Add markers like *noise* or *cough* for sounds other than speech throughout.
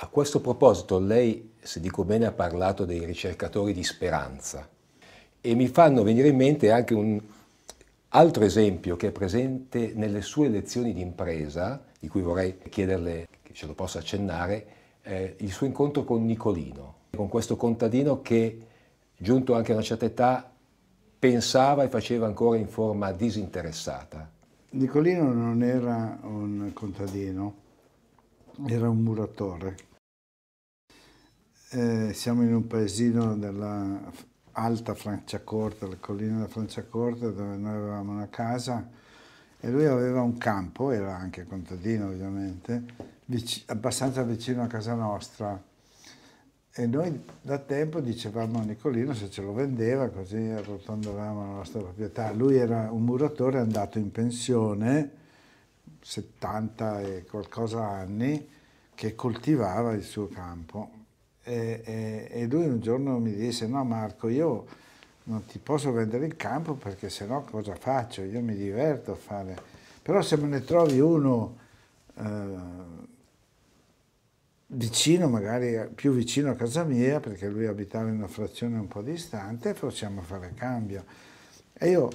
A questo proposito lei, se dico bene, ha parlato dei ricercatori di speranza e mi fanno venire in mente anche un altro esempio che è presente nelle sue lezioni di impresa, di cui vorrei chiederle che ce lo possa accennare, eh, il suo incontro con Nicolino, con questo contadino che, giunto anche a una certa età, pensava e faceva ancora in forma disinteressata. Nicolino non era un contadino, era un muratore eh, siamo in un paesino dell'alta Franciacorta, la collina della Franciacorta, dove noi avevamo una casa e lui aveva un campo, era anche contadino ovviamente, vic abbastanza vicino a casa nostra. E noi da tempo dicevamo a Nicolino se ce lo vendeva, così arrotondavamo la nostra proprietà. Lui era un muratore andato in pensione, 70 e qualcosa anni, che coltivava il suo campo e, e, e, lui un giorno mi disse, no Marco, io non ti posso vendere il campo perché sennò cosa faccio? Io mi diverto a fare. Però se me ne trovi uno eh, vicino, magari più vicino a casa mia, perché lui abitava in una frazione un po' distante, possiamo fare cambio. E io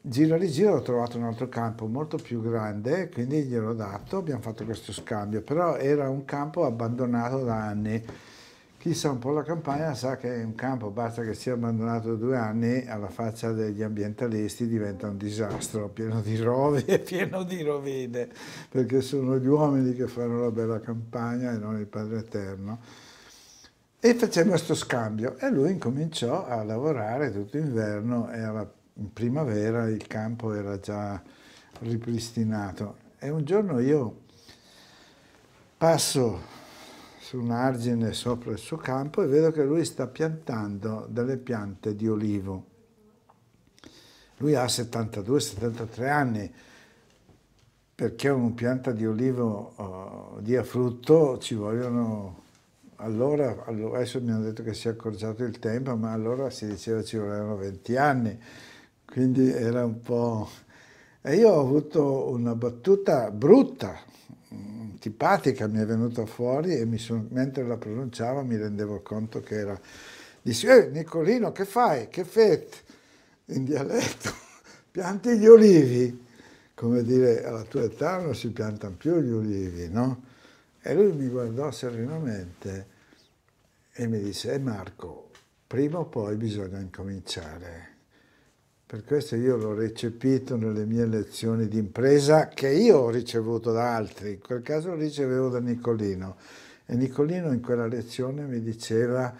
giro di giro ho trovato un altro campo molto più grande, quindi gliel'ho dato, abbiamo fatto questo scambio, però era un campo abbandonato da anni chi sa un po' la campagna sa che un campo, basta che sia abbandonato due anni, alla faccia degli ambientalisti diventa un disastro, pieno di rovi e pieno di rovine, perché sono gli uomini che fanno la bella campagna e non il Padre Eterno. E facemmo questo scambio e lui incominciò a lavorare tutto l'inverno e alla, in primavera il campo era già ripristinato. E un giorno io passo su un argine sopra il suo campo e vedo che lui sta piantando delle piante di olivo. Lui ha 72-73 anni, perché una pianta di olivo uh, dia frutto ci vogliono... Allora, adesso mi hanno detto che si è accorciato il tempo, ma allora si diceva ci volevano 20 anni, quindi era un po'... E io ho avuto una battuta brutta, antipatica mi è venuta fuori e son, mentre la pronunciavo mi rendevo conto che era... Dice, eh, Nicolino, che fai? Che fete? In dialetto, *laughs* pianti gli olivi. Come dire, alla tua età non si piantano più gli olivi, no? E lui mi guardò serenamente e mi disse, eh Marco, prima o poi bisogna incominciare. Per questo io l'ho recepito nelle mie lezioni di impresa che io ho ricevuto da altri, in quel caso lo ricevevo da Nicolino. E Nicolino in quella lezione mi diceva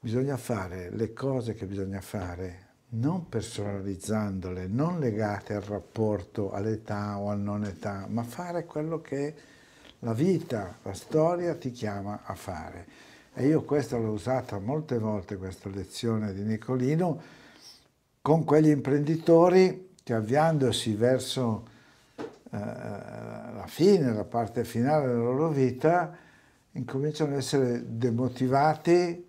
bisogna fare le cose che bisogna fare, non personalizzandole, non legate al rapporto all'età o al non età, ma fare quello che la vita, la storia ti chiama a fare. E io questa l'ho usata molte volte, questa lezione di Nicolino, con quegli imprenditori che avviandosi verso eh, la fine, la parte finale della loro vita, incominciano ad essere demotivati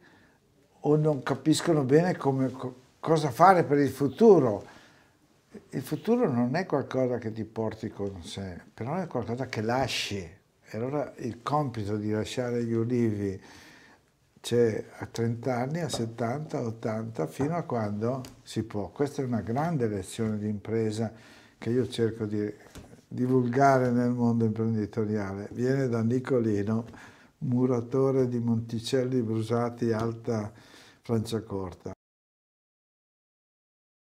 o non capiscono bene come, cosa fare per il futuro. Il futuro non è qualcosa che ti porti con sé, però è qualcosa che lasci. E allora il compito di lasciare gli ulivi c'è a 30 anni, a 70, a 80, fino a quando si può. Questa è una grande lezione di impresa che io cerco di divulgare nel mondo imprenditoriale. Viene da Nicolino, muratore di Monticelli Brusati, Alta Franciacorta.